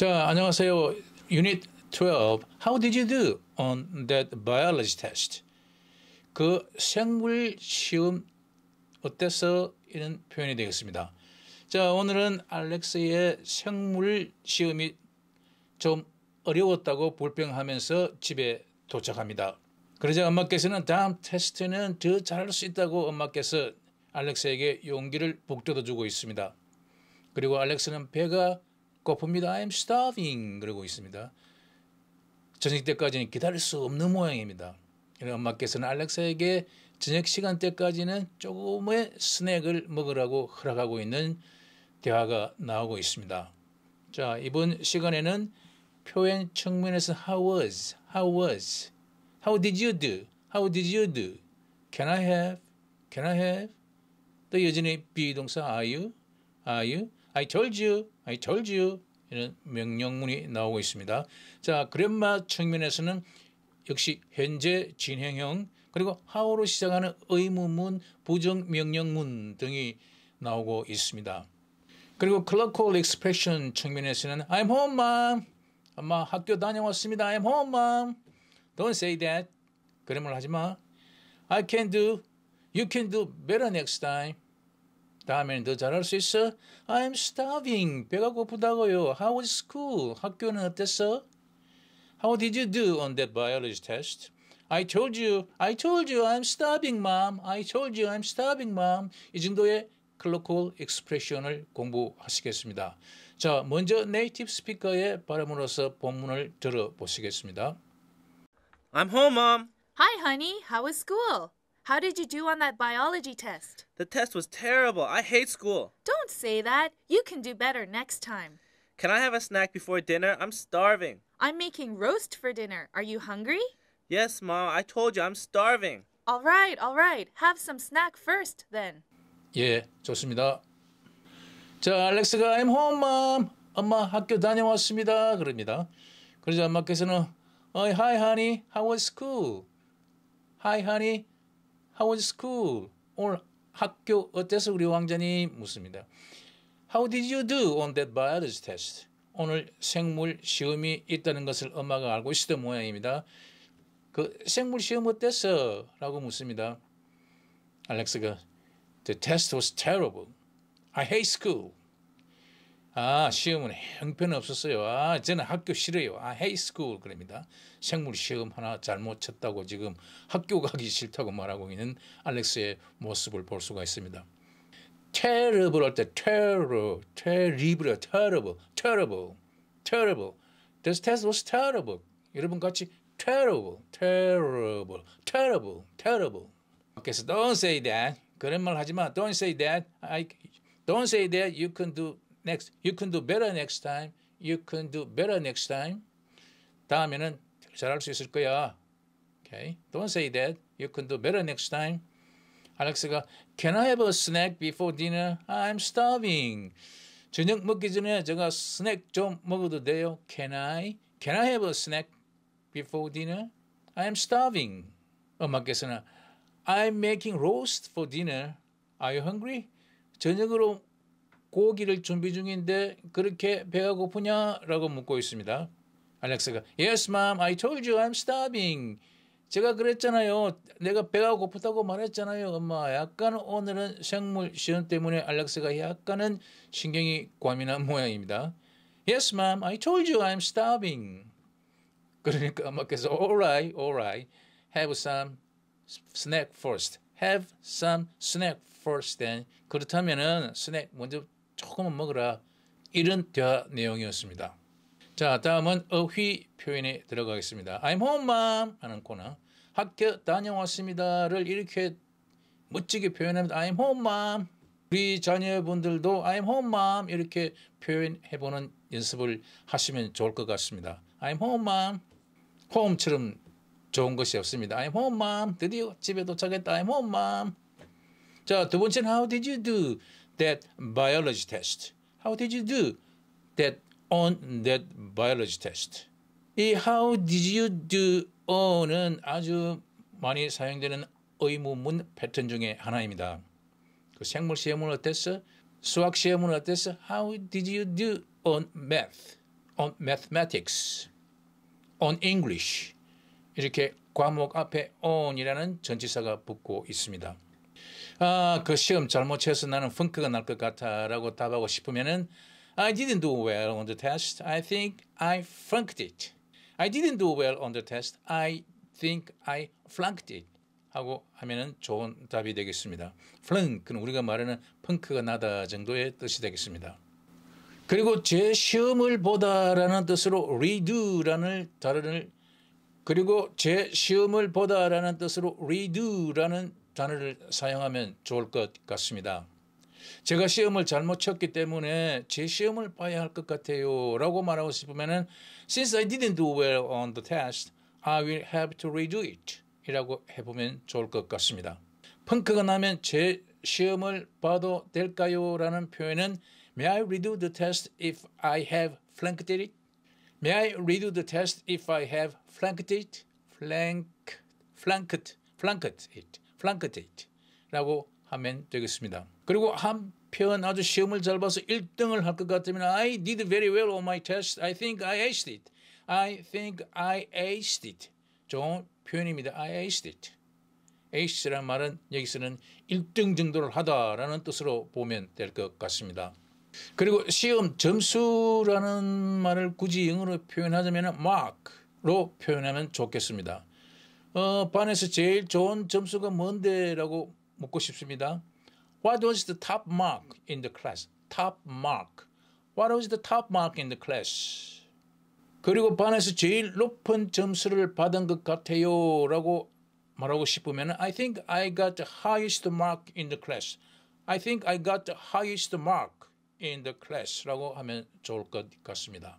자, 안녕하세요. Unit 12. How did you do on that biology test? 그 생물 시험 어땠어 이런 표현이 되겠습니다. 자, 오늘은 알렉스의 생물 시험이 좀 어려웠다고 불평하면서 집에 도착합니다. 그러자 엄마께서는 다음 테스트는 더 잘할 수 있다고 엄마께서 알렉스에게 용기를 북돋아주고 있습니다. 그리고 알렉스는 배가 거픕니다 I'm starving 그러고 있습니다. 저녁 때까지는 기다릴 수 없는 모양입니다. 그래 엄마께서는 알렉사에게 저녁 시간 때까지는 조금의 스낵을 먹으라고 허락하고 있는 대화가 나오고 있습니다. 자, 이번 시간에는 표현 측면에서 how was, how was, how did you do, how did you do, can I have, can I have, 또 여전히 비동사 are you, are you, I told you, I told you 이런 명령문이 나오고 있습니다. 자, 그랜마 측면에서는 역시 현재 진행형 그리고 how로 시작하는 의문문, 부정명령문 등이 나오고 있습니다. 그리고 clerical expression 측면에서는 I'm home, mom. 엄마 학교 다녀왔습니다. I'm home, mom. Don't say that. 그런 말 하지 마. I can do. You can do better next time. 다음에는 더 잘할 수 있어? I'm starving. 배가 고프다고요. How was school? 학교는 어땠어? How did you do on that biology test? I told you, I told you I'm starving, mom. I told you I'm starving, mom. 이 정도의 클로컬 익스프레션을 공부하시겠습니다. 자, 먼저 네이티브 스피커의 발음으로서 본문을 들어보시겠습니다. I'm home, mom. Hi, honey. How was school? How did you do on that biology test? The test was terrible. I hate school. Don't say that. You can do better next time. Can I have a snack before dinner? I'm starving. I'm making roast for dinner. Are you hungry? Yes, Mom. I told you I'm starving. All right, all right. Have some snack first then. 예, 좋습니다. 자, 알렉스가 I'm home, mom. 엄마 학교 다녀왔습니다. 그럽니다. 그러자 엄마께서는 Oh, hi, honey. How was school? Hi, honey. How was school? 오늘 학교 어땠어 우리 왕자님? 묻습니다. How did you do on that biology test? 오늘 생물 시험이 있다는 것을 엄마가 알고 있었던 모양입니다. 그 생물 시험 어땠어? 라고 묻습니다. 알렉스가 The test was terrible. I hate school. 아 시험은 형편없었어요. 아 저는 학교 싫어요. 아 헤이스쿨 그럽니다. 생물 시험 하나 잘못 쳤다고 지금 학교 가기 싫다고 말하고 있는 알렉스의 모습을 볼 수가 있습니다. terrible 할 때 terrible, terrible, terrible, terrible, terrible. This test was terrible. 여러분 같이 terrible, terrible, terrible, terrible. 그래서 don't say that. 그런 말 하지 마. Don't say that. I, don't say that. You can do next. You can do better next time. You can do better next time. 다음에는 잘할 수 있을 거야. Okay. Don't say that. You can do better next time. 알렉스가 Can I have a snack before dinner? I'm starving. 저녁 먹기 전에 제가 스낵 좀 먹어도 돼요? Can I? Can I have a snack before dinner? I'm starving. 엄마께서는 I'm making roast for dinner. Are you hungry? 저녁으로 고기를 준비 중인데 그렇게 배가 고프냐라고 묻고 있습니다. 알렉스가 Yes, mom. I told you I'm starving. 제가 그랬잖아요. 내가 배가 고프다고 말했잖아요, 엄마. 약간 오늘은 생물 시험 때문에 알렉스가 약간은 신경이 과민한 모양입니다. Yes, mom. I told you I'm starving. 그러니까 엄마께서 Alright, alright. Have some snack first. Have some snack first. Then 그렇다면은 스낵 먼저 조금은 먹으라. 이런 대화 내용이었습니다. 자, 다음은 어휘 표현에 들어가겠습니다. I'm home, mom 하는 코너. 학교 다녀왔습니다를 이렇게 멋지게 표현합니다. I'm home, mom. 우리 자녀분들도 I'm home, mom 이렇게 표현해보는 연습을 하시면 좋을 것 같습니다. I'm home, mom. home처럼 좋은 것이 없습니다. I'm home, mom. 드디어 집에 도착했다. I'm home, mom. 자, 두 번째는 how did you do? that biology test? How did you do that on that biology test? 이 how did you do on은 아주 많이 사용되는 의문문 패턴 중에 하나입니다. 그 생물 시험은 어땠어? 수학 시험은 어땠어? How did you do on math? On mathematics? On English? 이렇게 과목 앞에 on이라는 전치사가 붙고 있습니다. 아, 그 시험 잘못 해서 나는 펑크가 날 것 같아라고 답하고 싶으면은 I didn't do well on the test. I think I flunked it. I didn't do well on the test. I think I flunked it. 하고 하면은 좋은 답이 되겠습니다. flunk는 우리가 말하는 펑크가 나다 정도의 뜻이 되겠습니다. 그리고 제 시험을 보다라는 뜻으로 redo라는 단어를 그리고 제 시험을 보다라는 뜻으로 redo라는 단어를 사용하면 좋을 것 같습니다. 제가 시험을 잘못 쳤기 때문에 제 시험을 봐야 할 것 같아요. 라고 말하고 싶으면은 Since I didn't do well on the test, I will have to redo it. 이라고 해보면 좋을 것 같습니다. 펑크가 나면 제 시험을 봐도 될까요? 라는 표현은 May I redo the test if I have flunked it? May I redo the test if I have flunked it? flank, flunked, flunked it. 플랑크테이트라고 하면 되겠습니다. 그리고 한편 아주 시험을 잘 봐서 1등을 할 것 같으면 I did very well on my test. I think I aced it. I think I aced it. 좋은 표현입니다. I aced it. ace란 말은 여기서는 1등 정도를 하다라는 뜻으로 보면 될 것 같습니다. 그리고 시험 점수라는 말을 굳이 영어로 표현하자면 mark로 표현하면 좋겠습니다. 어, 반에서 제일 좋은 점수가 뭔데라고 묻고 싶습니다. What was the top mark in the class? Top mark. What was the top mark in the class? 그리고 반에서 제일 높은 점수를 받은 것 같아요라고 말하고 싶으면 I think I got the highest mark in the class. I think I got the highest mark in the class라고 하면 좋을 것 같습니다.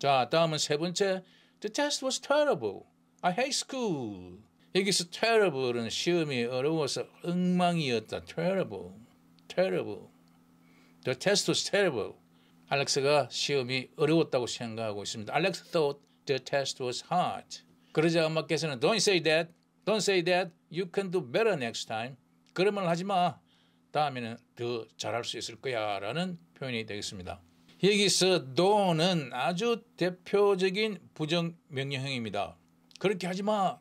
자, 다음은 세 번째. The test was terrible. 아, hey school. 여기서 terrible은 시험이 어려워서 엉망이었다. terrible. terrible. The test was terrible. 알렉스가 시험이 어려웠다고 생각하고 있습니다. Alex thought the test was hard. 그러자 엄마께서는 don't say that. don't say that. you can do better next time. 그런 말 하지 마. 다음에는 더 잘할 수 있을 거야. 라는 표현이 되겠습니다. 여기서 do는 아주 대표적인 부정명령형입니다. 그렇게 하지 마.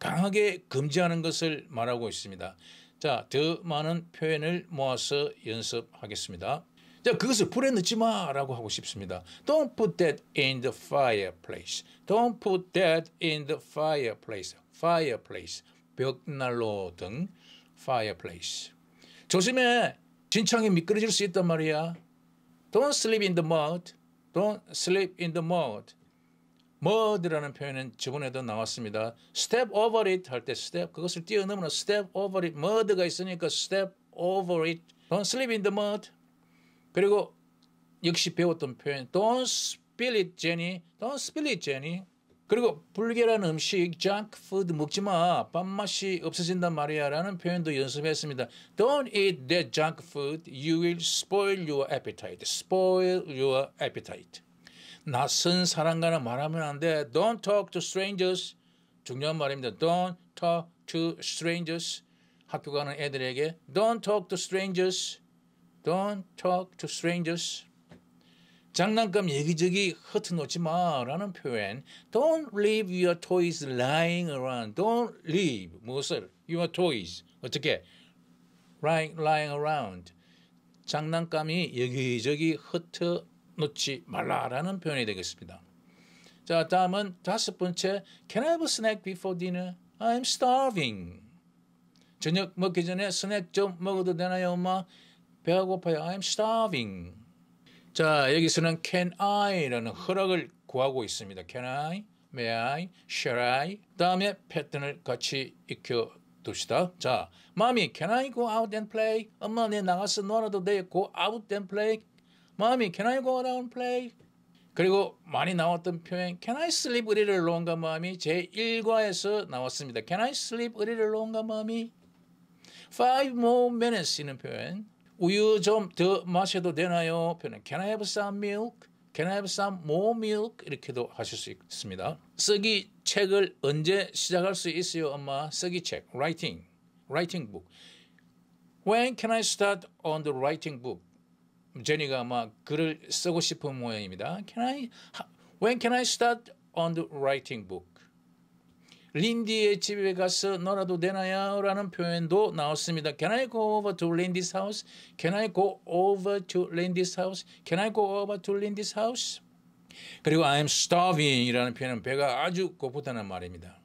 강하게 금지하는 것을 말하고 있습니다. 자, 더 많은 표현을 모아서 연습하겠습니다. 자, 그것을 불에 넣지 마라고 하고 싶습니다. Don't put that in the fireplace. Don't put that in the fireplace. Fireplace. 벽난로 등 fireplace. 조심해. 진창이 미끄러질 수 있단 말이야. Don't sleep in the mud. Don't sleep in the mud. 뭐드라는 표현은 저번에도 나왔습니다. step over it 할 때 step 그것을 뛰어넘는 step over it 머드가 있으니까 step over it. Don't sleep in the mud. 그리고 역시 배웠던 표현 don't spill it Jenny. Don't spill it Jenny. 그리고 불결한 음식, junk food 먹지 마. 밥맛이 없어진단 말이야. 라는 표현도 연습했습니다. Don't eat that junk food. You will spoil your appetite. Spoil your appetite. 낯선 사람과는 말하면 안 돼. Don't talk to strangers. 중요한 말입니다. Don't talk to strangers. 학교 가는 애들에게 Don't talk to strangers. Don't talk to strangers. 장난감 여기저기 흩어놓지 마라는 표현. Don't leave your toys lying around. Don't leave 무엇을 your toys 어떻게 lying lying around. 장난감이 여기저기 흩어 놓지 말라라는 표현이 되겠습니다. 자, 다음은 다섯 번째 Can I have a snack before dinner? I'm starving. 저녁 먹기 전에 스낵 좀 먹어도 되나요, 엄마? 배가 고파요. I'm starving. 자, 여기서는 can I라는 허락을 구하고 있습니다. Can I? May I? Shall I? 다음에 패턴을 같이 익혀 둡시다. 자, Mommy, can I go out and play? 엄마, 내 나가서 놀아도 돼. Go out and play. 마음이 Can I go out and play? 그리고 많이 나왔던 표현 Can I sleep a little longer, mommy? 제 1과에서 나왔습니다. Can I sleep a little longer, mommy? Five more minutes 이는 표현 우유 좀 더 마셔도 되나요? 표현 Can I have some milk? Can I have some more milk? 이렇게도 하실 수 있습니다. 쓰기 책을 언제 시작할 수 있어요, 엄마? 쓰기 책, writing, writing book. When can I start on the writing book? 제니가 아마 글을 쓰고 싶은 모양입니다. Can I, when can I start on the writing book? 린디의 집에 가서 놀아도 되나요? 라는 표현도 나왔습니다. Can I go over to Lindy's house? Can I go over to Lindy's house? Can I go over to Lindy's house? 그리고 I'm starving 이라는 표현은 배가 아주 고프다는 말입니다.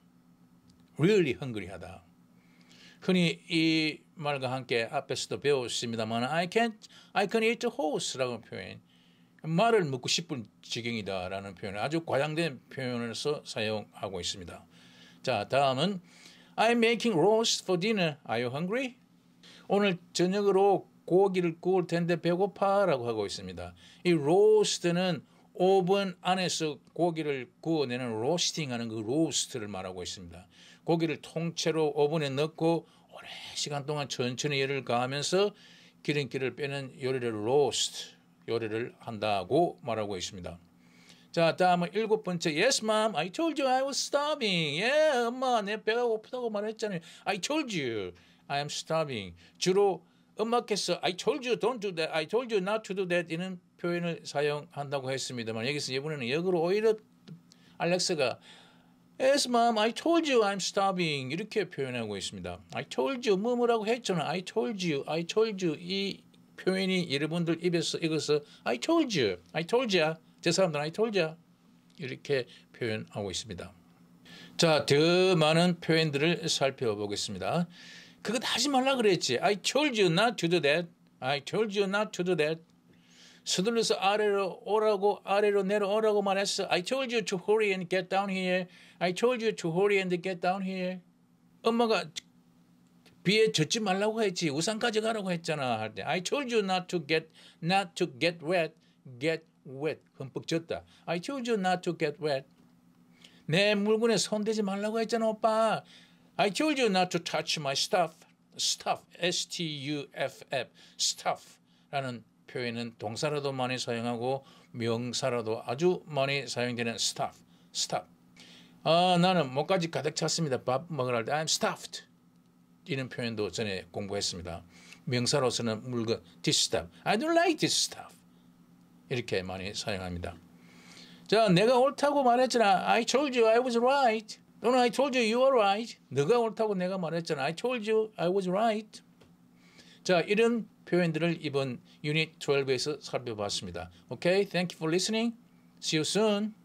Really hungry하다. 흔히 이 말과 함께 앞에서도 배웠습니다만 I can't, I can't eat horse라고 표현. 말을 묻고 싶은 지경이다라는 표현을 아주 과장된 표현으서 사용하고 있습니다. 자, 다음은 I'm making roast for dinner. Are you hungry? 오늘 저녁으로 고기를 구울 텐데 배고파라고 하고 있습니다. 이 roast는 오븐 안에서 고기를 구워내는 로스팅하는 그 로스트를 말하고 있습니다. 고기를 통째로 오븐에 넣고 오랜 시간 동안 천천히 열을 가하면서 기름기를 빼는 요리를 로스트 요리를 한다고 말하고 있습니다. 자, 다음은 일곱 번째. Yes, mom. I told you I was starving. yeah, 엄마, 내 배가 고프다고 말했잖아요. I told you I am starving. 주로 음악해서 I told you don't do that. I told you not to do that. 이는 표현을 사용한다고 했습니다만 여기서 이번에는 역으로 오히려 알렉스가 Yes, mom, I told you I'm starving. 이렇게 표현하고 있습니다. I told you, 뭐 뭐라고 했잖아. I told you, I told you. 이 표현이 여러분들 입에서 이것을 I told you, I told you. 제 사람들은 I told you. 이렇게 표현하고 있습니다. 자, 더 많은 표현들을 살펴보겠습니다. 그것 하지 말라 그랬지. I told you not to do that. I told you not to do that. 서둘러서 아래로 오라고 아래로 내려오라고 말했어. I told you to hurry and get down here. I told you to hurry and get down here. 엄마가 비에 젖지 말라고 했지. 우산 가져가라고 했잖아. 할 때. I told you not to get not to get wet. get wet. 흠뻑 젖다. I told you not to get wet. 내 물건에 손대지 말라고 했잖아, 오빠. I told you not to touch my stuff. stuff. S T U F F. stuff. 라는 표현은 동사라도 많이 사용하고 명사라도 아주 많이 사용되는 stuff, stop. 아, 나는 목까지 가득 찼습니다. 밥 먹으러 할때 I'm stuffed. 이런 표현도 전에 공부했습니다. 명사로서는 물건 this stuff. I don't like this stuff. 이렇게 많이 사용합니다. 자, 내가 옳다고 말했잖아. I told you I was right. 또는 I told you you w r e right. 네가 옳다고 내가 말했잖아. I told you I was right. 자, 이런 표현들을 이번 유닛 12에서 살펴봤습니다. Okay, thank you for listening. See you soon.